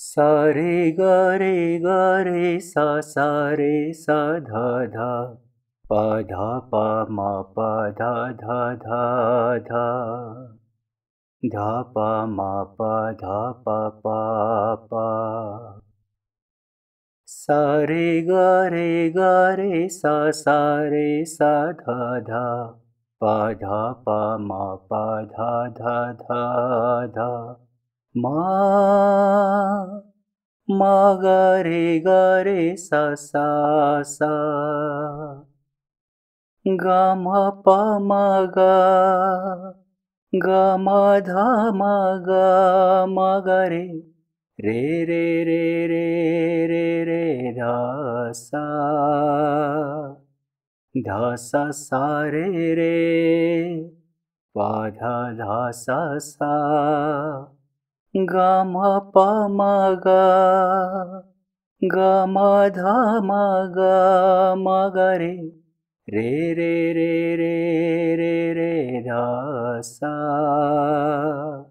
सा रे ग रे ग रे सा सा रे सा ध ध पा धा प मा प धा ध ध धा धा प मा प धा प प पा सा रे ग रे ग रे सा सा रे सा ध ध पा धा प मा प ध ध धा धा मा गरे गरे ससा गम प म ग गम ध म ग म गरे रे रे रे रे रे रे ध स ध स स रे रे पाध ध स सा ga ma pa ma ga ga ma dha ma ga ma ga re re re re re re re dha sa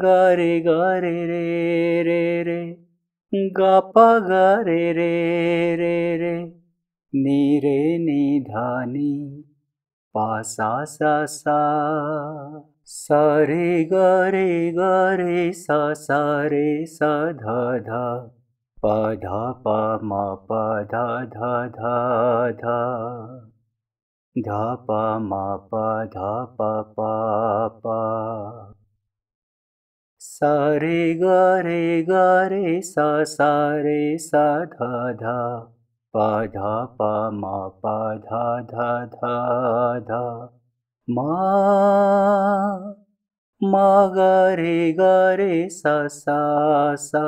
ga re ga re re re re ga pa ga re re re re ni re ni dha ni पा सा सा सा सा रे ग रे ग रे सा सा रे सा ध ध प ध प म प ध ध ध ध ध प म प ध प प प स रे ग रे ग रे स स रे स ध ध पा धा पा मा पा धा धा धा धा मा मा गरे गरे सा सा सा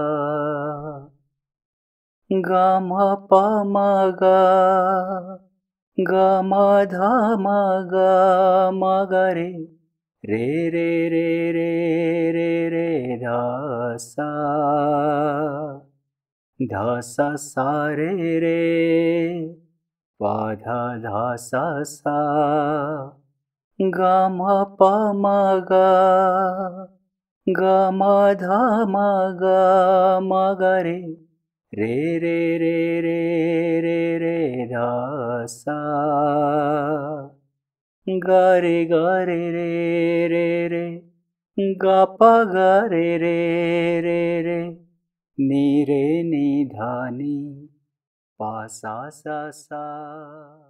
गा मा पा मा गा गा मा धा मा गा मा गरे रे रे रे रे रे रे धा सा धास सा रे रे पाध धास सा ग म प म ग ग म ध म ग म ग रे रे रे रे रे रे रे धास ग रे ग रे रे रे ग प ग रे रे रे रे, रे, रे, रे, रे नीरे निधानी पासा सा सा